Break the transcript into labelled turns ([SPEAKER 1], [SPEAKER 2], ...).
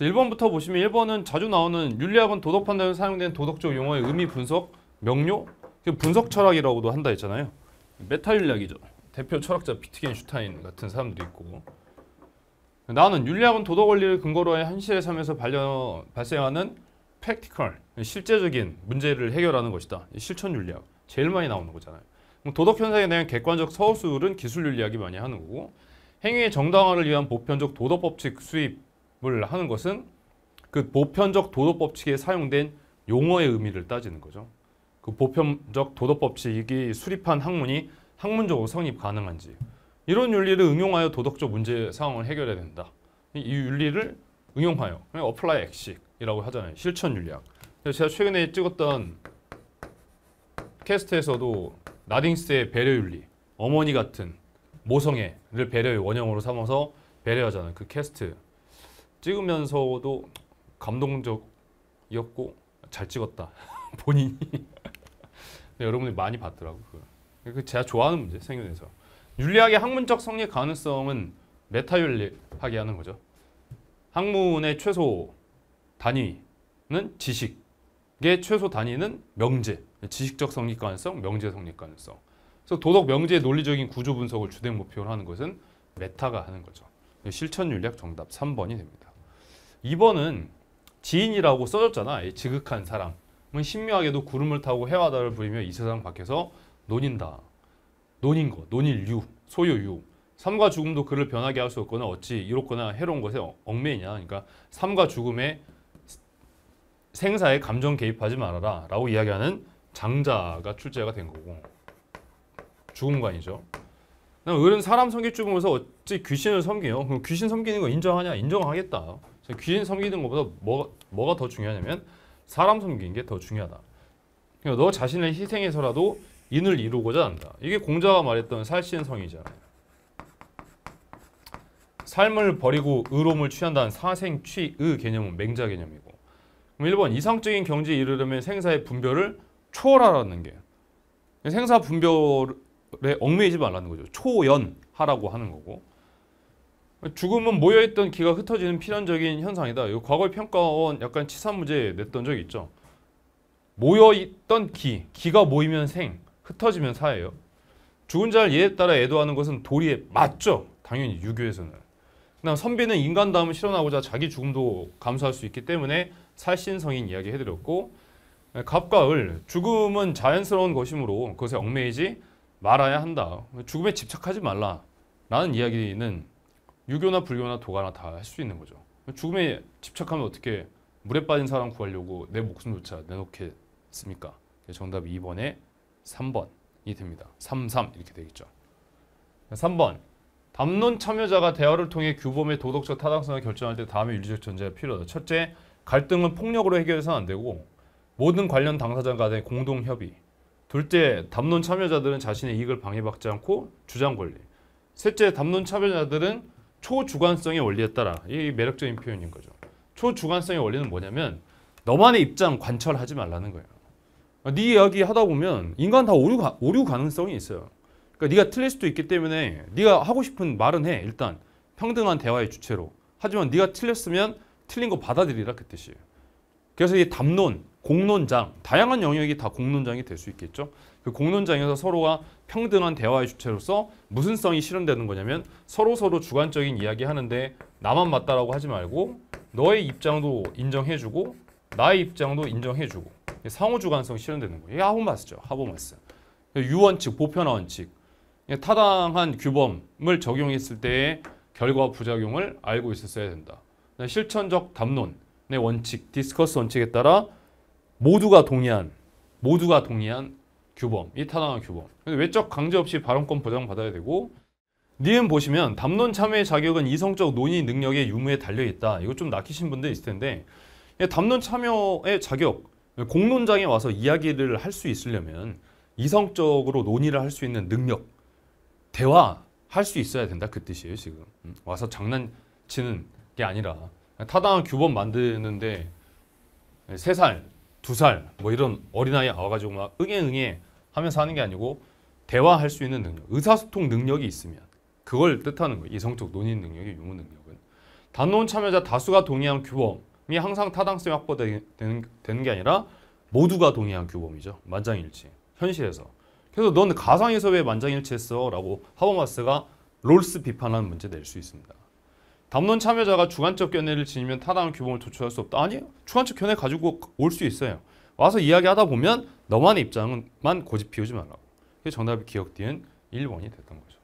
[SPEAKER 1] 1번부터 보시면 1번은 자주 나오는 윤리학은 도덕 판단에 사용된 도덕적 용어의 의미 분석, 명료, 그 분석 철학이라고도 한다 했잖아요. 메타 윤리학이죠. 대표 철학자 비트겐슈타인 같은 사람도 있고 나는 윤리학은 도덕 원리를 근거로 해 현실의 삶에서 발려, 발생하는 practical, 실제적인 문제를 해결하는 것이다. 실천 윤리학, 제일 많이 나오는 거잖아요. 도덕 현상에 대한 객관적 서술은 기술 윤리학이 많이 하는 거고 행위의 정당화를 위한 보편적 도덕 법칙 수립 말을 하는 것은 그 보편적 도덕법칙에 사용된 용어의 의미를 따지는 거죠. 그 보편적 도덕법칙이 수립한 학문이 학문적으로 성립 가능한지 이런 윤리를 응용하여 도덕적 문제 상황을 해결해야 된다. 이 윤리를 응용하여 어플라이 액식이라고 하잖아요. 실천 윤리학. 제가 최근에 찍었던 캐스트에서도 나딩스의 배려 윤리, 어머니 같은 모성애를 배려의 원형으로 삼아서 배려하자는 그 캐스트 찍으면서도 감동적이었고 잘 찍었다 본인이 여러분들이 많이 봤더라고요. 그 제가 좋아하는 문제 생윤에서 윤리학의 학문적 성립 가능성은 메타윤리학이 하는 거죠. 학문의 최소 단위는 지식의 최소 단위는 명제, 지식적 성립 가능성, 명제 성립 가능성. 그래서 도덕 명제의 논리적인 구조 분석을 주된 목표로 하는 것은 메타가 하는 거죠. 실천 윤리학 정답 3번이 됩니다. 2번은 지인이라고 써졌잖아. 지극한 사람은 신묘하게도 구름을 타고 해와달을 부리며 이 세상 밖에서 논인다. 논인 것, 논일유, 소유유. 삶과 죽음도 그를 변하게 할 수 없거나 어찌 이롭거나 해로운 것에 얽매이냐. 그러니까 삶과 죽음의 생사에 감정 개입하지 말아라 라고 이야기하는 장자가 출제가 된 거고 죽음관이죠. 그럼 을은 사람 섬길 줄 보면서 어찌 귀신을 섬겨요? 그럼 귀신 섬기는 거 인정하냐? 인정하겠다. 귀신 섬기는 것보다 뭐, 뭐가 더 중요하냐면 사람 섬기는 게 더 중요하다. 그러니까 너 자신을 희생해서라도 인을 이루고자 한다. 이게 공자가 말했던 살신 성이잖아요. 삶을 버리고 의로움을 취한다는 사생, 취의 개념은 맹자 개념이고 그럼 1번 이상적인 경지에 이르려면 생사의 분별을 초월하라는 게 생사 분별에 얽매이지 말라는 거죠. 초연하라고 하는 거고 죽음은 모여있던 기가 흩어지는 필연적인 현상이다. 이 과거의 평가원 약간 치산 문제 냈던 적 있죠. 모여있던 기, 기가 모이면 생, 흩어지면 사예요. 죽은 자를 예에 따라 애도하는 것은 도리에 맞죠. 당연히 유교에서는. 그다음 선비는 인간다움을 실현하고자 자기 죽음도 감수할 수 있기 때문에 살신성인 이야기 해드렸고 갑과 을, 죽음은 자연스러운 것이므로 그것에 얽매이지 말아야 한다. 죽음에 집착하지 말라. 라는 이야기는 유교나 불교나 도가나 다 할 수 있는 거죠. 죽음에 집착하면 어떻게 물에 빠진 사람 구하려고 내 목숨조차 내놓겠습니까? 정답이 2번에 3번이 됩니다. 33 이렇게 되겠죠. 3번 담론 참여자가 대화를 통해 규범의 도덕적 타당성을 결정할 때 다음의 윤리적 전제가 필요하다. 첫째, 갈등은 폭력으로 해결해서는 안 되고 모든 관련 당사자 간의 공동 협의. 둘째, 담론 참여자들은 자신의 이익을 방해받지 않고 주장 권리. 셋째, 담론 참여자들은 초주관성의 원리에 따라 이 매력적인 표현인 거죠. 초주관성의 원리는 뭐냐면 너만의 입장 관철하지 말라는 거예요. 네 이야기 하다 보면 인간 다 오류, 오류 가능성이 있어요. 그러니까 네가 틀릴 수도 있기 때문에 네가 하고 싶은 말은 해 일단 평등한 대화의 주체로. 하지만 네가 틀렸으면 틀린 거 받아들이라 그 뜻이에요. 그래서 이 담론, 공론장, 다양한 영역이 다 공론장이 될 수 있겠죠. 그 공론장에서 서로가 평등한 대화의 주체로서 무슨성이 실현되는 거냐면 서로 서로 주관적인 이야기 하는데 나만 맞다라고 하지 말고 너의 입장도 인정해주고 나의 입장도 인정해주고 상호 주관성 실현되는 거예요. 하버마스죠. 하버마스. 유원칙, 보편화 원칙. 타당한 규범을 적용했을 때의 결과 부작용을 알고 있었어야 된다. 실천적 담론의 원칙, 디스커스 원칙에 따라 모두가 동의한 모두가 동의한 규범, 이 타당한 규범. 외적 강제 없이 발언권 보장받아야 되고 니은 보시면 담론 참여의 자격은 이성적 논의 능력의 유무에 달려있다. 이거 좀 낚이신 분들 있을 텐데 예, 담론 참여의 자격, 공론장에 와서 이야기를 할 수 있으려면 이성적으로 논의를 할 수 있는 능력, 대화 할 수 있어야 된다 그 뜻이에요 지금. 음, 와서 장난치는 게 아니라 타당한 규범 만드는데 예, 세살 두살뭐 이런 어린아이 와가지고 막 응애응애 하면서 하는 게 아니고 대화할 수 있는 능력, 의사소통 능력이 있으면 그걸 뜻하는 거예요. 이성적 논의 능력이 유무 능력은. 단론 참여자 다수가 동의한 규범이 항상 타당성이 확보되는 게 아니라 모두가 동의한 규범이죠. 만장일치. 현실에서. 그래서 넌 가상에서 왜 만장일치했어? 라고 하버마스가 롤스 비판하는 문제 낼 수 있습니다. 담론 참여자가 주관적 견해를 지니면 타당한 규범을 도출할 수 없다. 아니요. 주관적 견해 가지고 올 수 있어요. 와서 이야기하다 보면 너만의 입장만 고집 피우지 말라고. 그 정답이 기억 뒤 1번이 됐던 거죠.